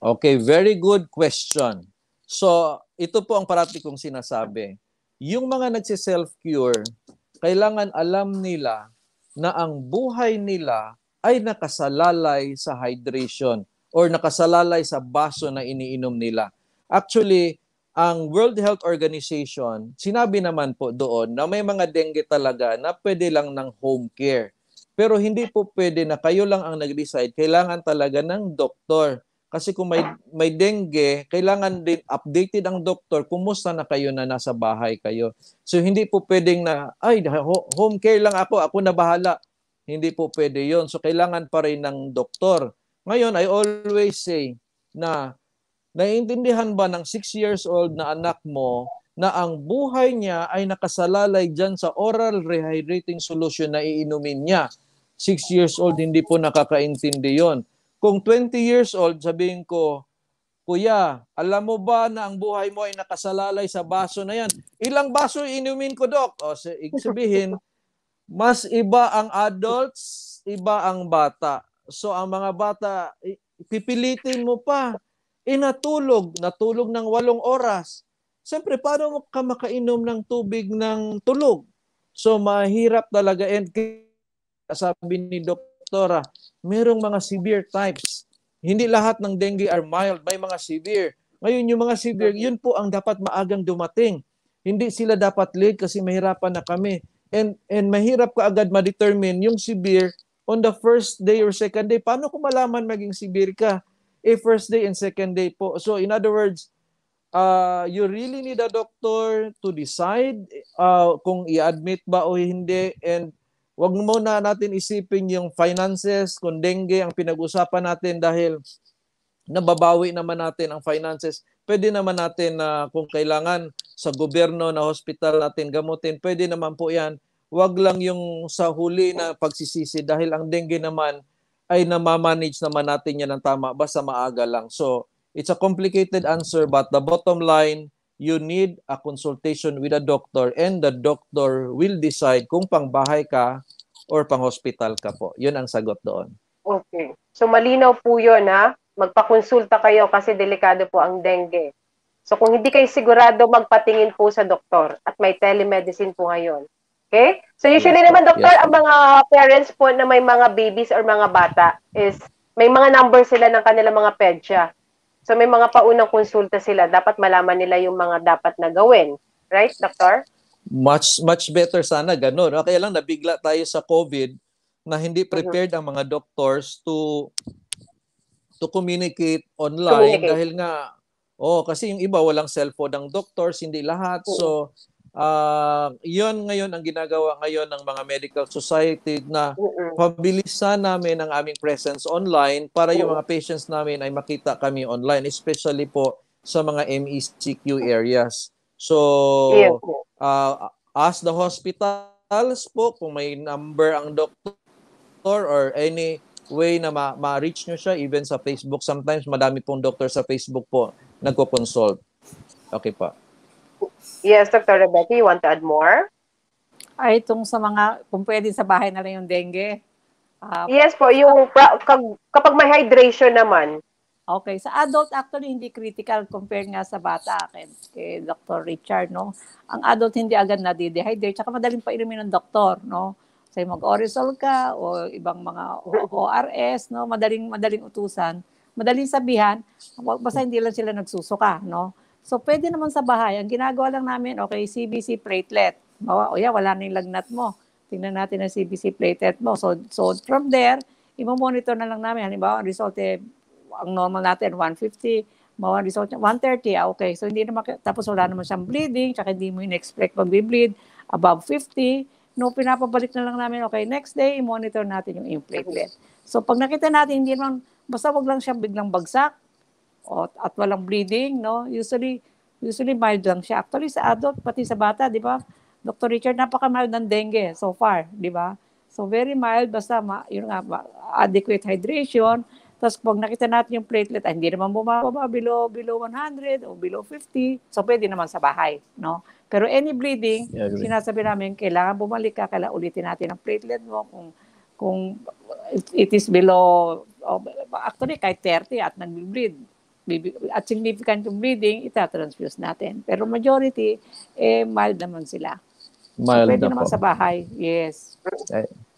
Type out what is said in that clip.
Okay, very good question. So, ito po ang parati kong sinasabi. Yung mga nagsi-self-cure, kailangan alam nila na ang buhay nila ay nakasalalay sa hydration or nakasalalay sa baso na iniinom nila. Actually, ang World Health Organization, sinabi naman po doon na may mga dengue talaga na pwede lang ng home care. Pero hindi po pwede na kayo lang ang nag-decide. Kailangan talaga ng doktor. Kasi kung may, may dengue, kailangan din updated ang doktor, kumusta na kayo na nasa bahay kayo. So hindi po pwedeng na, ay, home care lang ako, ako na bahala. Hindi po pwede yon So kailangan pa rin ng doktor. Ngayon, I always say na naiintindihan ba ng 6 years old na anak mo na ang buhay niya ay nakasalalay dyan sa oral rehydrating solution na iinumin niya. 6 years old, hindi po nakakaintindi yon kung 20 years old, sabihin ko, Kuya, alam mo ba na ang buhay mo ay nakasalalay sa baso na yan? Ilang baso inumin ko, Dok? O, sabihin, mas iba ang adults, iba ang bata. So, ang mga bata, pipilitin mo pa. Inatulog, natulog ng walong oras. Siyempre, paano mo ka makainom ng tubig ng tulog? So, mahirap talaga. And sabi ni Doktora, merong mga severe types. Hindi lahat ng dengue are mild, may mga severe. Ngayon, yung mga severe, yun po ang dapat maagang dumating. Hindi sila dapat late kasi mahirapan na kami. And, and mahirap ka agad ma-determine yung severe on the first day or second day. Paano ko malaman maging severe ka? Eh, first day and second day po. So, in other words, uh, you really need a doctor to decide uh, kung i-admit ba o hindi and Huwag muna natin isipin yung finances, kundengge ang pinag-usapan natin dahil nababawi naman natin ang finances. Pwede naman natin na uh, kung kailangan sa gobyerno na hospital natin gamutin, pwede naman po yan. Huwag lang yung sa huli na pagsisisi dahil ang dengue naman ay namamanage naman natin yan ng tama basta maaga lang. So, it's a complicated answer but the bottom line, you need a consultation with a doctor and the doctor will decide kung pangbahay ka or pang-hospital ka po. Yun ang sagot doon. Okay. So malinaw po yun ha. Magpakonsulta kayo kasi delikado po ang dengue. So kung hindi kayo sigurado, magpatingin po sa doktor at may telemedicine po ngayon. Okay? So usually yes, naman, doktor, yes. ang mga parents po na may mga babies or mga bata is may mga number sila ng kanilang mga pedya. So may mga paunang konsulta sila. Dapat malaman nila yung mga dapat na gawin. Right, doctor? much much better sana ganun. No? Kaya lang nabigla tayo sa COVID na hindi mhm. prepared ang mga doctors to to communicate online communicate. dahil nga oh kasi yung iba walang cellphone ang doctors, hindi lahat. So uh, ah, 'yon ngayon ang ginagawa ngayon ng mga medical society na pabilisan namin ang aming presence online para yung mga patients namin ay makita kami online especially po sa mga MECQ areas. So, uh, ask the hospitals po kung may number ang doctor or any way na ma- ma-reach nyo siya even sa Facebook. Sometimes madami pong doctor sa Facebook po nagko-consult. Okay pa. Yes, Dr. Rebecca, you want to add more? Ay, itong sa mga, kung pwede sa bahay na lang yung dengue. Uh, yes po, yung pra- kapag may hydration naman, Okay, sa adult actually hindi critical compared nga sa bata akin kay Dr. Richard, no? Ang adult hindi agad na dehydrate tsaka madaling painumin ng doktor, no? Say mag-orisol ka o ibang mga ORS, no? Madaling madaling utusan, madaling sabihan, basta hindi lang sila nagsusuka, no? So pwede naman sa bahay, ang ginagawa lang namin, okay, CBC platelet. Bawa, o yeah, wala na yung lagnat mo. Tingnan natin ang CBC platelet mo. So, so from there, i-monitor na lang namin. Halimbawa, ang result ang normal natin 150, mawan result niya 130, ah, okay. So hindi naman, tapos wala naman siyang bleeding, tsaka hindi mo in-expect pag-bleed, above 50, no, pinapabalik na lang namin, okay, next day, monitor natin yung implatelet. So pag nakita natin, hindi naman, basta wag lang siya biglang bagsak, o, at walang bleeding, no, usually, usually mild lang siya. Actually, sa adult, pati sa bata, di ba, Dr. Richard, napaka-mild ng dengue so far, di ba? So very mild, basta ma, yun nga, ma, adequate hydration, tapos pag nakita natin yung platelet, ay, hindi naman bumababa below, below 100 o below 50, so pwede naman sa bahay. No? Pero any bleeding, yeah, sinasabi namin, kailangan bumalik ka, kailangan ulitin natin ang platelet mo kung kung it is below, oh, actually kahit 30 at nag-bleed, at significant yung bleeding, itatransfuse natin. Pero majority, eh, mild naman sila. Mild so, pwede na naman po. sa bahay, yes. Eh,